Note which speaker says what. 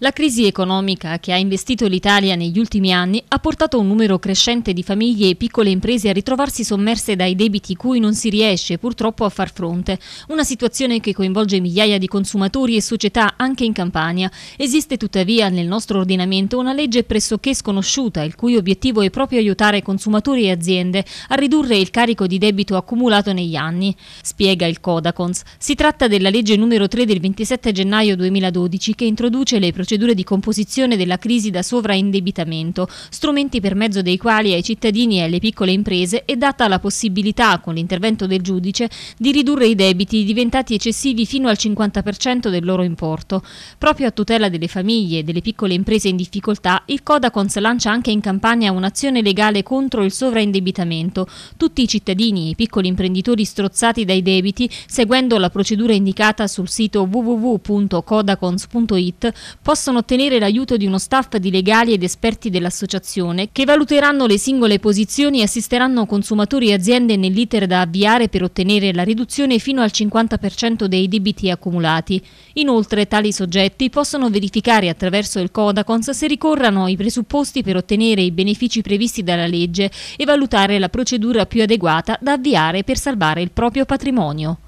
Speaker 1: La crisi economica che ha investito l'Italia negli ultimi anni ha portato un numero crescente di famiglie e piccole imprese a ritrovarsi sommerse dai debiti cui non si riesce purtroppo a far fronte. Una situazione che coinvolge migliaia di consumatori e società anche in Campania. Esiste tuttavia nel nostro ordinamento una legge pressoché sconosciuta, il cui obiettivo è proprio aiutare consumatori e aziende a ridurre il carico di debito accumulato negli anni. Spiega il Codacons. Si tratta della legge numero 3 del 27 gennaio 2012 che introduce le procedure procedure di composizione della crisi da sovraindebitamento, strumenti per mezzo dei quali ai cittadini e alle piccole imprese è data la possibilità, con l'intervento del giudice, di ridurre i debiti diventati eccessivi fino al 50% del loro importo. Proprio a tutela delle famiglie e delle piccole imprese in difficoltà, il Codacons lancia anche in campagna un'azione legale contro il sovraindebitamento. Tutti i cittadini e i piccoli imprenditori strozzati dai debiti, seguendo la procedura indicata sul sito www.codacons.it, possono possono ottenere l'aiuto di uno staff di legali ed esperti dell'associazione che valuteranno le singole posizioni e assisteranno consumatori e aziende nell'iter da avviare per ottenere la riduzione fino al 50% dei debiti accumulati. Inoltre tali soggetti possono verificare attraverso il Codacons se ricorrano i presupposti per ottenere i benefici previsti dalla legge e valutare la procedura più adeguata da avviare per salvare il proprio patrimonio.